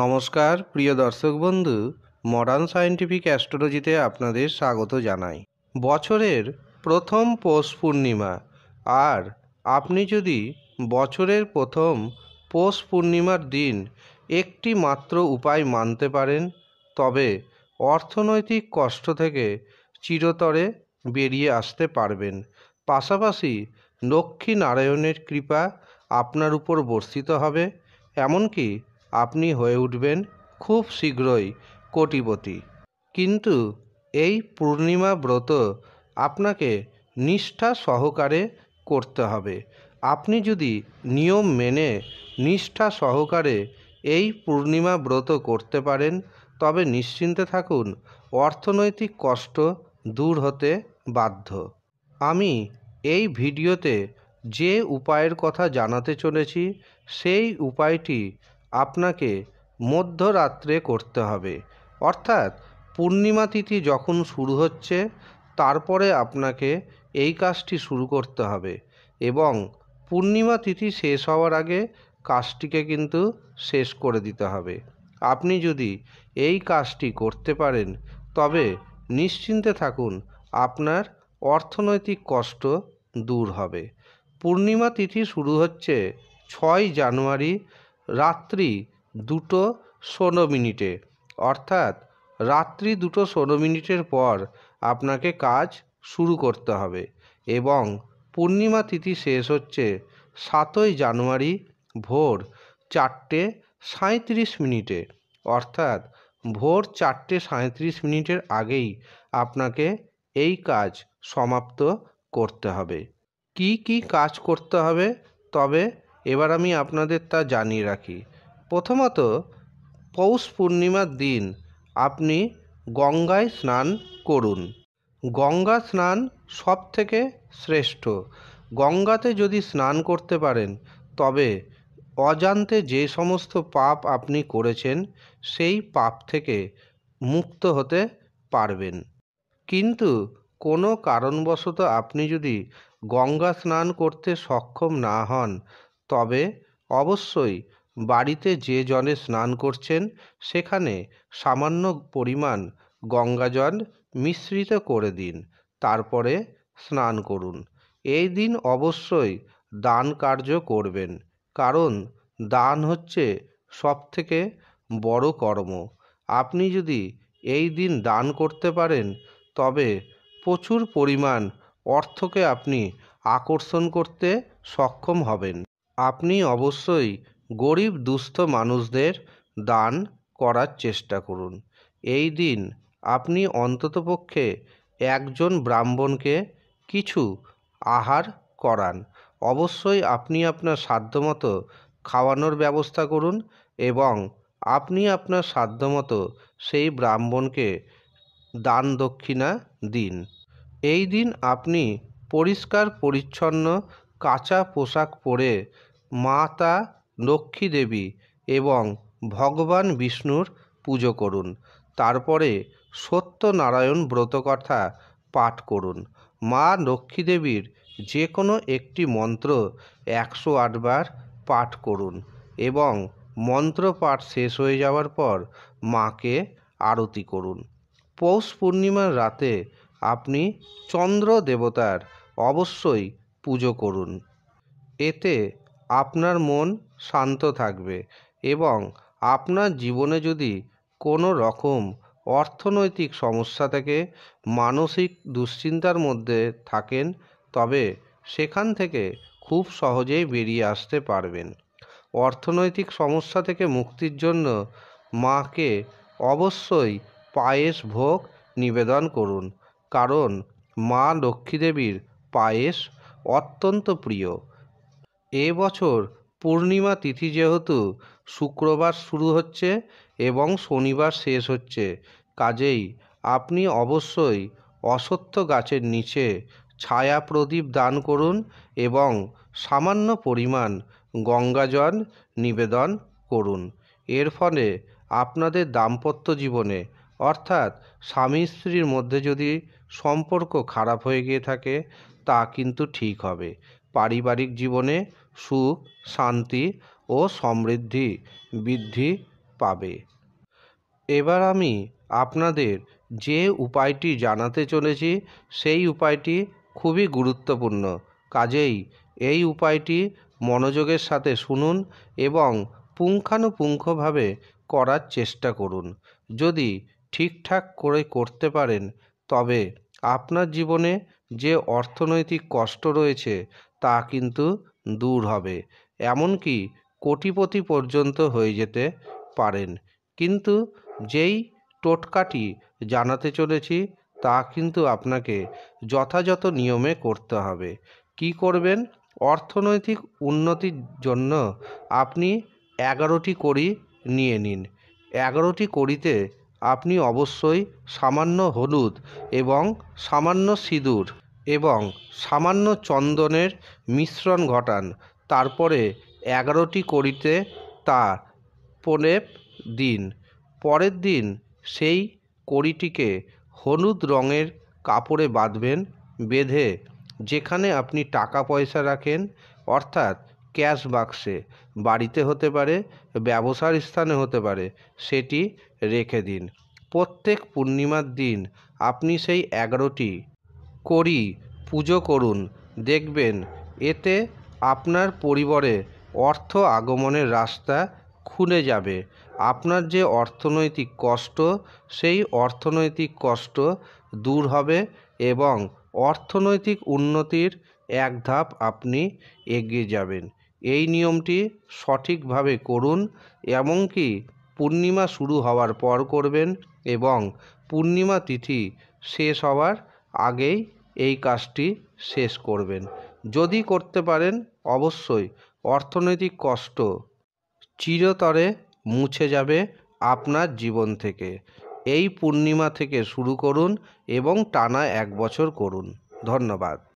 নমস্কার প্রিয় দর্শক বন্ধু মডার্ন সায়েন্টিফিক অ্যাস্ট্রোলজিতে আপনাদের স্বাগত জানাই বছরের প্রথম পৌষ পূর্ণিমা আর আপনি যদি বছরের প্রথম পৌষ পূর্ণিমার দিন একটি মাত্র উপায় মানতে পারেন তবে অর্থনৈতিক কষ্ট থেকে চিরতরে বেরিয়ে আসতে পারবেন পাশাপাশি লক্ষ্মী নারায়ণের কৃপা আপনার উপর বর্ষিত হবে এমনকি আপনি হয়ে উঠবেন খুব শীঘ্রই কোটিপতি কিন্তু এই পূর্ণিমা ব্রত আপনাকে নিষ্ঠা সহকারে করতে হবে আপনি যদি নিয়ম মেনে নিষ্ঠা সহকারে এই পূর্ণিমা ব্রত করতে পারেন তবে নিশ্চিন্তে থাকুন অর্থনৈতিক কষ্ট দূর হতে বাধ্য আমি এই ভিডিওতে যে উপায়ের কথা জানাতে চলেছি সেই উপায়টি আপনাকে মধ্যরাত্রে করতে হবে অর্থাৎ পূর্ণিমা তিথি যখন শুরু হচ্ছে তারপরে আপনাকে এই কাজটি শুরু করতে হবে এবং পূর্ণিমা তিথি শেষ হওয়ার আগে কাজটিকে কিন্তু শেষ করে দিতে হবে আপনি যদি এই কাজটি করতে পারেন তবে নিশ্চিন্তে থাকুন আপনার অর্থনৈতিক কষ্ট দূর হবে পূর্ণিমা তিথি শুরু হচ্ছে ছয় জানুয়ারি রাত্রি দুটো ষোলো মিনিটে অর্থাৎ রাত্রি দুটো ষোলো মিনিটের পর আপনাকে কাজ শুরু করতে হবে এবং পূর্ণিমা তিথি শেষ হচ্ছে সাতই জানুয়ারি ভোর চারটে সাঁত্রিশ মিনিটে অর্থাৎ ভোর চারটে সাঁত্রিশ মিনিটের আগেই আপনাকে এই কাজ সমাপ্ত করতে হবে কি কি কাজ করতে হবে তবে এবার আমি আপনাদের তা জানিয়ে রাখি প্রথমত পৌষ পূর্ণিমার দিন আপনি গঙ্গায় স্নান করুন গঙ্গা স্নান সব থেকে শ্রেষ্ঠ গঙ্গাতে যদি স্নান করতে পারেন তবে অজান্তে যে সমস্ত পাপ আপনি করেছেন সেই পাপ থেকে মুক্ত হতে পারবেন কিন্তু কোনো কারণবশত আপনি যদি গঙ্গা স্নান করতে সক্ষম না হন তবে অবশ্যই বাড়িতে যে জলে স্নান করছেন সেখানে সামান্য পরিমাণ গঙ্গাজল মিশ্রিত করে দিন তারপরে স্নান করুন এই দিন অবশ্যই দান কার্য করবেন কারণ দান হচ্ছে সবথেকে বড় কর্ম আপনি যদি এই দিন দান করতে পারেন তবে প্রচুর পরিমাণ অর্থকে আপনি আকর্ষণ করতে সক্ষম হবেন আপনি অবশ্যই গরিব দুস্থ মানুষদের দান করার চেষ্টা করুন এই দিন আপনি অন্ততপক্ষে একজন ব্রাহ্মণকে কিছু আহার করান অবশ্যই আপনি আপনার সাধ্যমতো খাওয়ানোর ব্যবস্থা করুন এবং আপনি আপনার সাধ্যমতো সেই ব্রাহ্মণকে দান দক্ষিণা দিন এই দিন আপনি পরিষ্কার পরিচ্ছন্ন কাঁচা পোশাক পরে মাতা লক্ষ্মী দেবী এবং ভগবান বিষ্ণুর পুজো করুন তারপরে সত্যনারায়ণ ব্রতকথা পাঠ করুন মা লক্ষ্মী দেবীর যে কোনো একটি মন্ত্র একশো আটবার পাঠ করুন এবং মন্ত্র পাঠ শেষ হয়ে যাওয়ার পর মাকে আরতি করুন পৌষ পূর্ণিমার রাতে আপনি চন্দ্র দেবতার অবশ্যই পুজো করুন এতে আপনার মন শান্ত থাকবে এবং আপনার জীবনে যদি কোনো রকম অর্থনৈতিক সমস্যা থেকে মানসিক দুশ্চিন্তার মধ্যে থাকেন তবে সেখান থেকে খুব সহজেই বেরিয়ে আসতে পারবেন অর্থনৈতিক সমস্যা থেকে মুক্তির জন্য মাকে অবশ্যই পায়েস ভোগ নিবেদন করুন কারণ মা লক্ষ্মী দেবীর পায়েস অত্যন্ত প্রিয় এ বছর পূর্ণিমা তিথি যেহেতু শুক্রবার শুরু হচ্ছে এবং শনিবার শেষ হচ্ছে কাজেই আপনি অবশ্যই অসত্য গাছের নিচে ছায়া প্রদীপ দান করুন এবং সামান্য পরিমাণ গঙ্গাজল নিবেদন করুন এর ফলে আপনাদের দাম্পত্য জীবনে অর্থাৎ স্বামী স্ত্রীর মধ্যে যদি সম্পর্ক খারাপ হয়ে গিয়ে থাকে তা কিন্তু ঠিক হবে পারিবারিক জীবনে সুখ শান্তি ও সমৃদ্ধি বৃদ্ধি পাবে এবার আমি আপনাদের যে উপায়টি জানাতে চলেছি সেই উপায়টি খুবই গুরুত্বপূর্ণ কাজেই এই উপায়টি মনোযোগের সাথে শুনুন এবং পুঙ্খানুপুঙ্খভাবে করার চেষ্টা করুন যদি ঠিকঠাক করে করতে পারেন তবে আপনার জীবনে যে অর্থনৈতিক কষ্ট রয়েছে তা কিন্তু দূর হবে এমনকি কোটিপতি পর্যন্ত হয়ে যেতে পারেন কিন্তু যেই টোটকাটি জানাতে চলেছি তা কিন্তু আপনাকে যথাযথ নিয়মে করতে হবে কি করবেন অর্থনৈতিক উন্নতির জন্য আপনি এগারোটি কড়ি নিয়ে নিন এগারোটি কড়িতে আপনি অবশ্যই সামান্য হলুদ এবং সামান্য সিঁদুর এবং সামান্য চন্দনের মিশ্রণ ঘটান তারপরে এগারোটি কড়িতে তা প্রলেপ দিন পরের দিন সেই কড়িটিকে হলুদ রঙের কাপড়ে বাঁধবেন বেঁধে যেখানে আপনি টাকা পয়সা রাখেন অর্থাৎ ক্যাশ বাক্সে বাড়িতে হতে পারে ব্যবসার স্থানে হতে পারে সেটি রেখে দিন প্রত্যেক পূর্ণিমার দিন আপনি সেই এগারোটি করি পুজো করুন দেখবেন এতে আপনার পরিবারে অর্থ আগমনের রাস্তা খুলে যাবে আপনার যে অর্থনৈতিক কষ্ট সেই অর্থনৈতিক কষ্ট দূর হবে এবং অর্থনৈতিক উন্নতির এক ধাপ আপনি এগিয়ে যাবেন এই নিয়মটি সঠিকভাবে করুন এমনকি পূর্ণিমা শুরু হওয়ার পর করবেন এবং পূর্ণিমা তিথি শেষ হওয়ার আগেই এই কাজটি শেষ করবেন যদি করতে পারেন অবশ্যই অর্থনৈতিক কষ্ট চিরতরে মুছে যাবে আপনার জীবন থেকে এই পূর্ণিমা থেকে শুরু করুন এবং টানা এক বছর করুন ধন্যবাদ